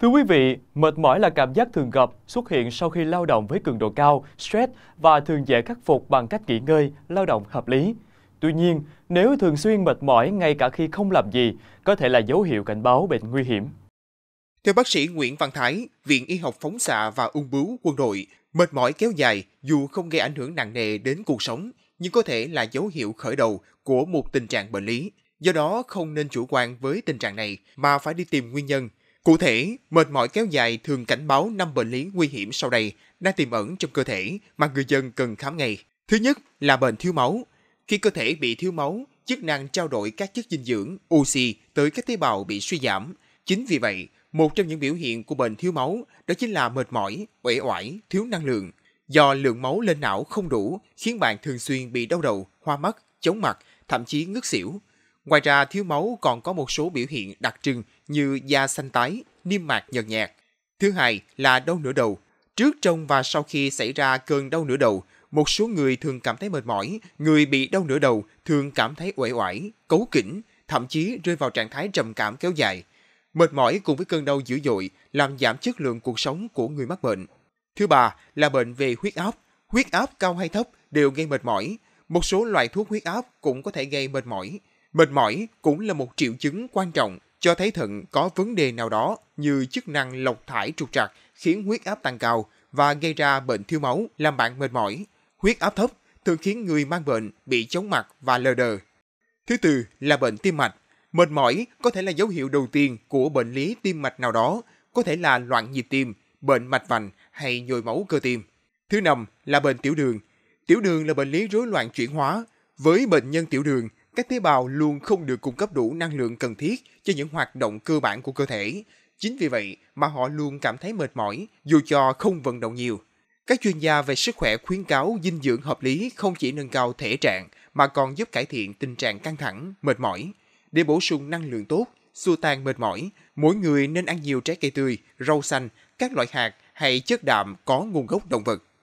Thưa quý vị, mệt mỏi là cảm giác thường gặp xuất hiện sau khi lao động với cường độ cao, stress và thường dễ khắc phục bằng cách nghỉ ngơi, lao động hợp lý. Tuy nhiên, nếu thường xuyên mệt mỏi ngay cả khi không làm gì, có thể là dấu hiệu cảnh báo bệnh nguy hiểm. Theo bác sĩ Nguyễn Văn Thái, Viện Y học phóng xạ và ung bướu quân đội, mệt mỏi kéo dài dù không gây ảnh hưởng nặng nề đến cuộc sống, nhưng có thể là dấu hiệu khởi đầu của một tình trạng bệnh lý. Do đó, không nên chủ quan với tình trạng này mà phải đi tìm nguyên nhân Cụ thể, mệt mỏi kéo dài thường cảnh báo năm bệnh lý nguy hiểm sau đây đang tiềm ẩn trong cơ thể mà người dân cần khám ngay. Thứ nhất là bệnh thiếu máu. Khi cơ thể bị thiếu máu, chức năng trao đổi các chất dinh dưỡng, oxy tới các tế bào bị suy giảm. Chính vì vậy, một trong những biểu hiện của bệnh thiếu máu đó chính là mệt mỏi, uể oải, thiếu năng lượng. Do lượng máu lên não không đủ khiến bạn thường xuyên bị đau đầu, hoa mắt, chóng mặt, thậm chí ngất xỉu. Ngoài ra, thiếu máu còn có một số biểu hiện đặc trưng như da xanh tái, niêm mạc nhợt nhạt. Thứ hai là đau nửa đầu. Trước, trong và sau khi xảy ra cơn đau nửa đầu, một số người thường cảm thấy mệt mỏi, người bị đau nửa đầu thường cảm thấy uể oải, cấu kỉnh, thậm chí rơi vào trạng thái trầm cảm kéo dài. Mệt mỏi cùng với cơn đau dữ dội làm giảm chất lượng cuộc sống của người mắc bệnh. Thứ ba là bệnh về huyết áp. Huyết áp cao hay thấp đều gây mệt mỏi. Một số loại thuốc huyết áp cũng có thể gây mệt mỏi. Mệt mỏi cũng là một triệu chứng quan trọng cho thấy thận có vấn đề nào đó như chức năng lọc thải trục trặc khiến huyết áp tăng cao và gây ra bệnh thiếu máu làm bạn mệt mỏi. Huyết áp thấp thường khiến người mang bệnh bị chóng mặt và lờ đờ. Thứ tư là bệnh tim mạch. Mệt mỏi có thể là dấu hiệu đầu tiên của bệnh lý tim mạch nào đó, có thể là loạn nhịp tim, bệnh mạch vành hay nhồi máu cơ tim. Thứ năm là bệnh tiểu đường. Tiểu đường là bệnh lý rối loạn chuyển hóa. Với bệnh nhân tiểu đường các tế bào luôn không được cung cấp đủ năng lượng cần thiết cho những hoạt động cơ bản của cơ thể. Chính vì vậy mà họ luôn cảm thấy mệt mỏi dù cho không vận động nhiều. Các chuyên gia về sức khỏe khuyến cáo dinh dưỡng hợp lý không chỉ nâng cao thể trạng mà còn giúp cải thiện tình trạng căng thẳng, mệt mỏi. Để bổ sung năng lượng tốt, xua tan mệt mỏi, mỗi người nên ăn nhiều trái cây tươi, rau xanh, các loại hạt hay chất đạm có nguồn gốc động vật.